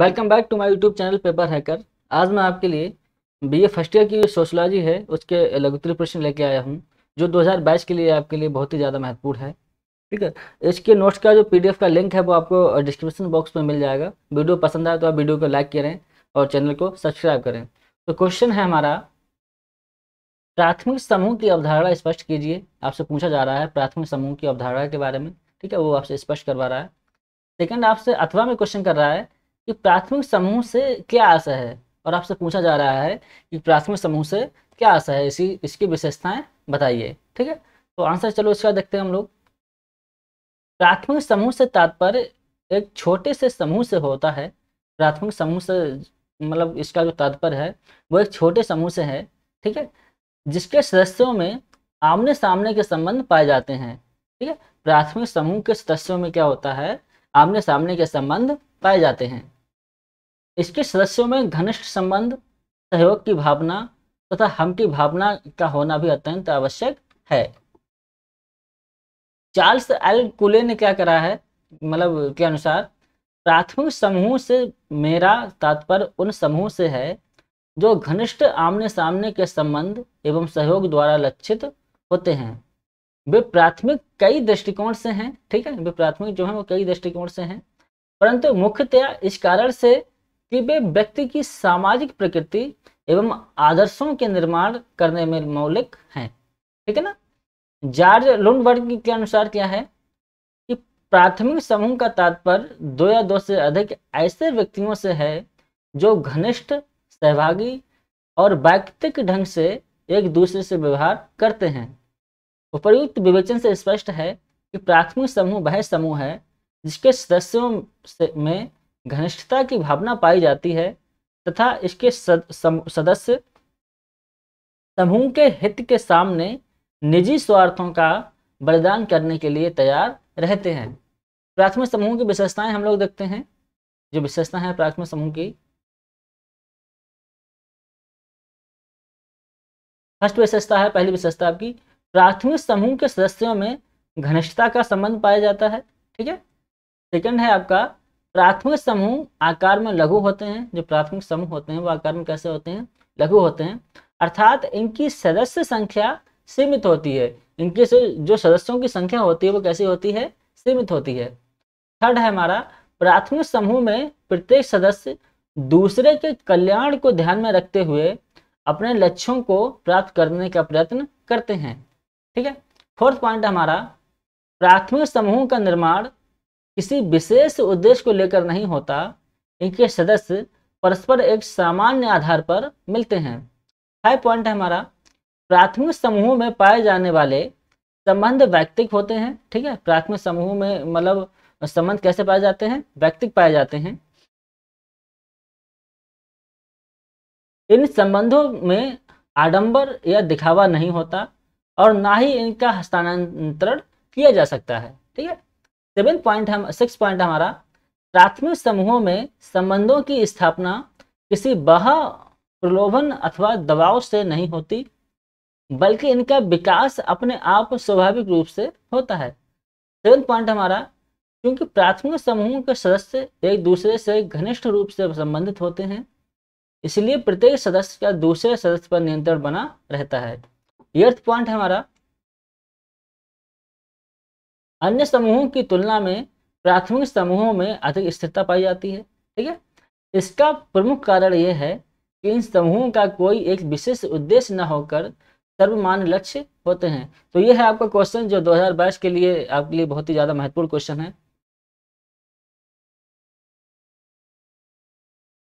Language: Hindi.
welcome back to my YouTube channel paper hacker आज मैं आपके लिए बीए फर्स्ट ईयर की सोशलॉजी है उसके लघुतरी प्रश्न लेके आया हूँ जो 2022 के लिए आपके लिए बहुत ही ज़्यादा महत्वपूर्ण है ठीक है इसके नोट्स का जो पीडीएफ का लिंक है वो आपको डिस्क्रिप्शन बॉक्स में मिल जाएगा वीडियो पसंद आए तो आप वीडियो को लाइक करें और चैनल को सब्सक्राइब करें तो क्वेश्चन है हमारा प्राथमिक समूह की अवधारणा स्पष्ट कीजिए आपसे पूछा जा रहा है प्राथमिक समूह की अवधारणा के बारे में ठीक है वो आपसे स्पष्ट करवा रहा है सेकेंड आपसे अथवा में क्वेश्चन कर रहा है कि प्राथमिक समूह से क्या आशा है और आपसे पूछा जा रहा है कि प्राथमिक समूह से क्या आशा है इसी इसकी विशेषताएं बताइए ठीक है तो आंसर चलो इसका देखते हैं हम लोग प्राथमिक समूह से तात्पर्य एक छोटे से समूह से होता है प्राथमिक समूह से मतलब इसका जो तात्पर्य है वो एक छोटे समूह से है ठीक है जिसके सदस्यों में आमने सामने के संबंध पाए जाते हैं ठीक है प्राथमिक समूह के सदस्यों में क्या होता है आमने सामने के संबंध पाए जाते हैं इसके सदस्यों में घनिष्ठ संबंध सहयोग की भावना तथा हम की भावना का होना भी अत्यंत आवश्यक है चार्ल्स एल कुले ने क्या करा है मतलब के अनुसार प्राथमिक समूह से मेरा तात्पर्य उन समूह से है जो घनिष्ठ आमने सामने के संबंध एवं सहयोग द्वारा लक्षित होते हैं वे प्राथमिक कई दृष्टिकोण से हैं ठीक है वे प्राथमिक जो है वो कई दृष्टिकोण से हैं परंतु मुख्यतया इस कारण से कि वे व्यक्ति की सामाजिक प्रकृति एवं आदर्शों के निर्माण करने में मौलिक हैं ठीक है ना जार्ज लुंडबर्ग के अनुसार क्या है कि प्राथमिक समूह का तात्पर्य दो या दो से अधिक ऐसे व्यक्तियों से है जो घनिष्ठ सहभागी और व्यक्तिक ढंग से एक दूसरे से व्यवहार करते हैं उपयुक्त विवेचन से स्पष्ट है कि प्राथमिक समूह वह समूह है जिसके सदस्यों में घनिष्ठता की भावना पाई जाती है तथा इसके सद, सम, सदस्य समूह के हित के सामने निजी स्वार्थों का बलिदान करने के लिए तैयार रहते हैं प्राथमिक समूह की विशेषताएं हम लोग देखते हैं जो विशेषता है प्राथमिक समूह की फर्स्ट विशेषता है पहली विशेषता आपकी प्राथमिक समूह के सदस्यों में घनिष्ठता का संबंध पाया जाता है ठीक है सेकंड है आपका प्राथमिक समूह आकार में लघु होते हैं जो प्राथमिक समूह होते हैं वो आकार में कैसे होते हैं लघु होते हैं अर्थात इनकी सदस्य संख्या सीमित होती है इनके जो सदस्यों की संख्या होती है वो कैसी होती है सीमित होती है थर्ड है हमारा प्राथमिक समूह में प्रत्येक सदस्य दूसरे के कल्याण को ध्यान में रखते हुए अपने लक्ष्यों को प्राप्त करने का प्रयत्न करते हैं ठीक है फोर्थ पॉइंट हमारा प्राथमिक समूह का निर्माण किसी विशेष उद्देश्य को लेकर नहीं होता इनके सदस्य परस्पर एक सामान्य आधार पर मिलते हैं हाई पॉइंट है हमारा प्राथमिक समूहों में पाए जाने वाले संबंध व्यक्तिक होते हैं ठीक है प्राथमिक समूह में मतलब संबंध कैसे पाए जाते हैं व्यक्तिक पाए जाते हैं इन संबंधों में आडंबर या दिखावा नहीं होता और ना ही इनका हस्तांतरण किया जा सकता है ठीक है सेवन पॉइंट हम सिक्स पॉइंट हमारा प्राथमिक समूहों में संबंधों की स्थापना किसी बह प्रलोभन अथवा दबाव से नहीं होती बल्कि इनका विकास अपने आप स्वाभाविक रूप से होता है सेवन पॉइंट हमारा क्योंकि प्राथमिक समूहों के सदस्य एक दूसरे से घनिष्ठ रूप से संबंधित होते हैं इसलिए प्रत्येक सदस्य का दूसरे सदस्य पर नियंत्रण बना रहता है एर्थ पॉइंट हमारा अन्य समूहों की तुलना में प्राथमिक समूहों में अधिक स्थिरता पाई जाती है ठीक है इसका प्रमुख कारण यह है कि इन समूहों का कोई एक विशेष उद्देश्य न होकर सर्वमान्य लक्ष्य होते हैं तो यह है आपका क्वेश्चन जो 2022 के लिए आपके लिए बहुत ही ज़्यादा महत्वपूर्ण क्वेश्चन है